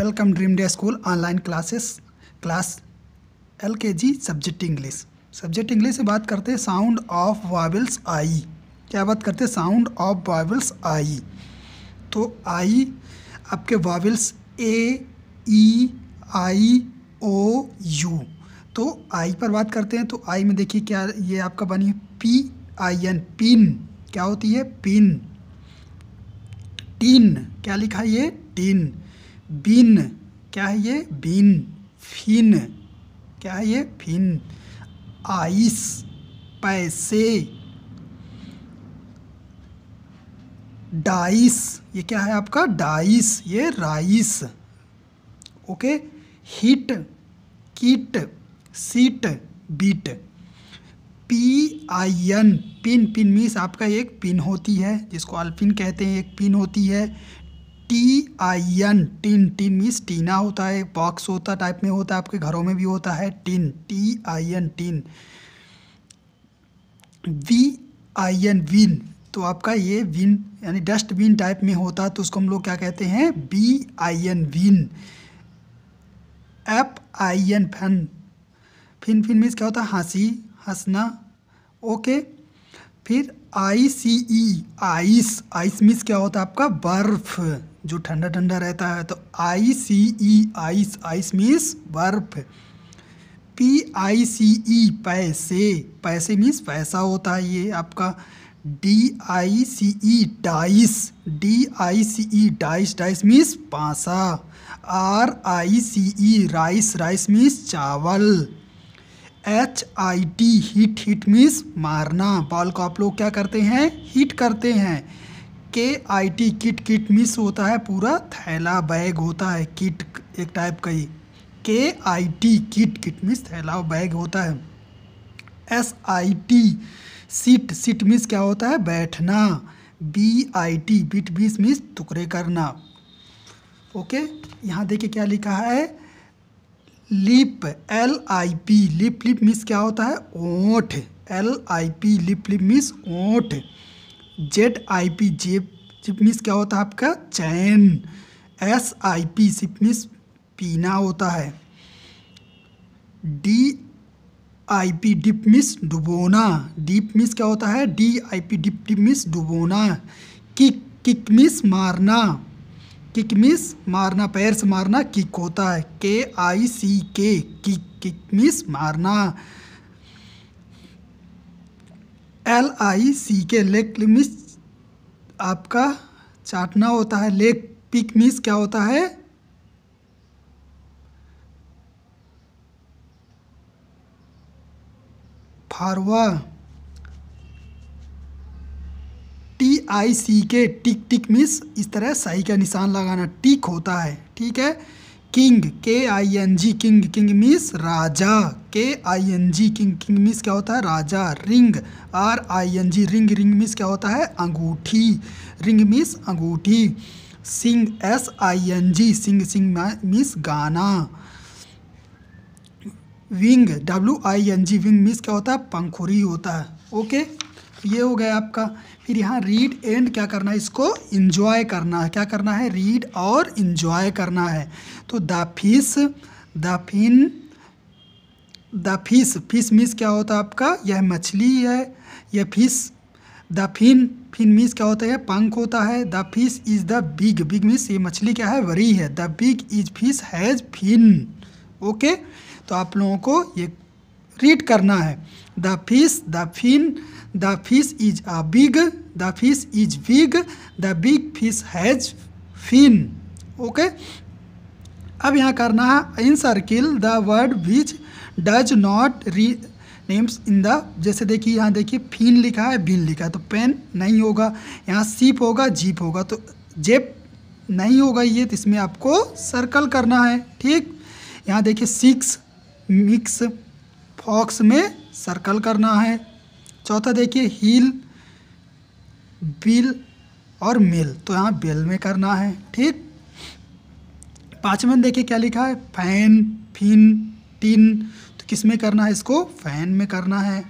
welcome dream day school online classes class L K G subject English subject English से बात करते हैं sound of vowels आई क्या बात करते हैं साउंड ऑफ वावल्स आई तो आई आपके vowels A E I O you तो आई पर बात करते हैं तो आई में देखिए क्या ये आपका बनी पी आई एन पिन क्या होती है पिन टीन क्या लिखा है ये टीन बिन क्या है ये बिन फिन क्या है ये फिन आइस पैसे डाइस ये क्या है आपका डाइस ये rice okay hit kit sit bit P I N pin pin means आपका एक पिन होती है जिसको अल्पिन कहते हैं एक पिन होती है T I N tin tin means टीना होता है बॉक्स होता टाइप में होता है आपके घरों में भी होता है tin T I N tin V I N win तो आपका ये विन यानी डस्टबिन टाइप में होता है तो उसको हम लोग क्या कहते हैं B I N win F I N fun fin fin means क्या होता है हंसी हंसना ओके फिर I C E ice ice means क्या होता है आपका बर्फ़ जो ठंडा ठंडा रहता है तो I C E ice ice means बर्फ P I C E pice pice means पैसा होता है ये आपका D I C E dice D I C E dice dice means पासा R I C E rice rice means चावल H I T hit hit means मारना ball को आप लोग क्या करते हैं हीट करते हैं K I T kit kit means होता है पूरा थैला बैग होता है किट एक टाइप का ही K I T kit kit means थैला बैग होता है S I T sit sit means क्या होता है बैठना B I T bit bit means टुकड़े करना ओके यहाँ देखिए क्या लिखा है lip L I P lip lip means क्या होता है ओठ L I P lip lip means ओठ जेड आई पी जेब सिप क्या होता है आपका चैन एस आई पी सिपमिस पीना होता है D I P dip means डुबोना डीप मिस क्या होता है D I P dip dip means डुबोना किक किक मिस मारना किक मिस मारना पैर से मारना किक होता है के I C K kick kick means मारना L I C K lick miss आपका चाटना होता है लेक पिक मिस क्या होता है फारवा टी आई सी के टिक टिक मिस इस तरह सही का निशान लगाना टिक होता है ठीक है king K I N G king king means राजा K I N G king king means क्या होता है राजा ring R I N G ring ring means क्या होता है अंगूठी रिंग मीस अंगूठी सिंग S I N ji Singh sing means गाना wing W I N G wing means क्या होता है पंखुरी होता है ओके ये हो गया आपका फिर यहाँ रीड एंड क्या करना है इसको इंजॉय करना है क्या करना है रीड और इंजॉय करना है तो the fish the fin the fish fish means क्या होता है आपका यह मछली है यह फिश द फिन फिन मीस क्या होता है पंख होता है the fish is the big big means ये मछली क्या है वरी है the big is fish has fin okay तो आप लोगों को ये ट्रीट करना है the fish the fin the fish is a big the fish is big the big fish has fin okay अब यहाँ करना है encircle the word which does not rhymes in the जैसे देखिए यहाँ देखिए फिन लिखा है बिन लिखा है तो पेन नहीं होगा यहाँ सीप होगा जीप होगा तो जेप नहीं होगा ये तो इसमें आपको सर्कल करना है ठीक यहाँ देखिए सिक्स मिक्स फॉक्स में सर्कल करना है चौथा देखिए हील बिल और मिल तो यहाँ बिल में करना है ठीक पाँचवें देखिए क्या लिखा है फैन फिन टिन तो किस में करना है इसको फैन में करना है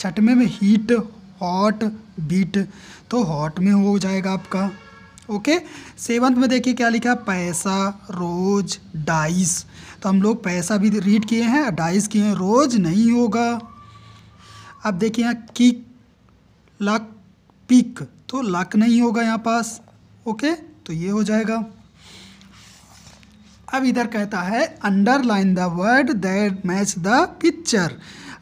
छठवें में हीट हॉट बीट तो हॉट में हो जाएगा आपका ओके सेवंथ में देखिए क्या लिखा पैसा रोज डाइस तो हम लोग पैसा भी रीड किए हैं डाइस किए हैं रोज नहीं होगा अब देखिए यहाँ की लक पिक तो लक नहीं होगा यहाँ पास ओके तो ये हो जाएगा अब इधर कहता है underline the word that match the picture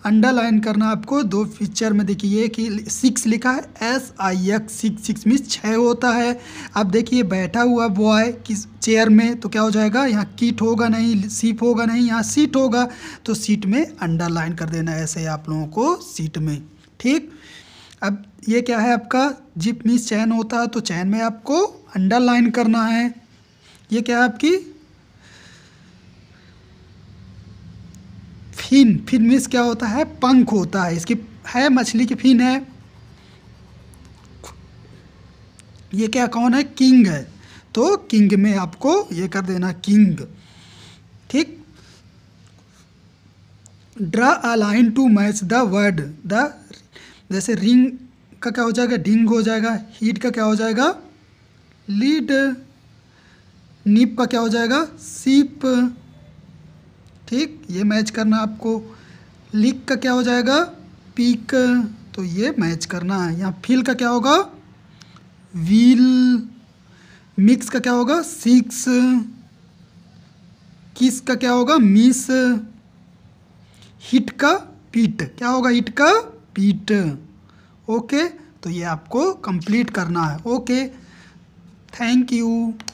underline करना आपको दो फीचर में देखिए कि सिक्स लिखा है S I X six six means छः होता है अब देखिए बैठा हुआ बॉय किस चेयर में तो क्या हो जाएगा यहाँ किट होगा नहीं सीप होगा नहीं यहाँ सीट होगा तो सीट में अंडरलाइन कर देना ऐसे आप लोगों को सीट में ठीक अब ये क्या है आपका जिप मीन्स चैन होता है तो चैन में आपको अंडरलाइन करना है ये क्या है आपकी फिन फिन मीन्स क्या होता है पंख होता है इसकी है मछली की फिन है ये क्या कौन है किंग है तो किंग में आपको ये कर देना किंग ठीक draw a line to match the word the जैसे रिंग का क्या हो जाएगा डिंग हो जाएगा हीट का क्या हो जाएगा लीड नीप का क्या हो जाएगा सीप ठीक ये मैच करना आपको लिक का क्या हो जाएगा पीक तो ये मैच करना है यहाँ फील का क्या होगा व्हील मिक्स का क्या होगा सिक्स किस का क्या होगा मिस हिट का पीट क्या होगा हिट का पीट ओके तो ये आपको कंप्लीट करना है ओके थैंक यू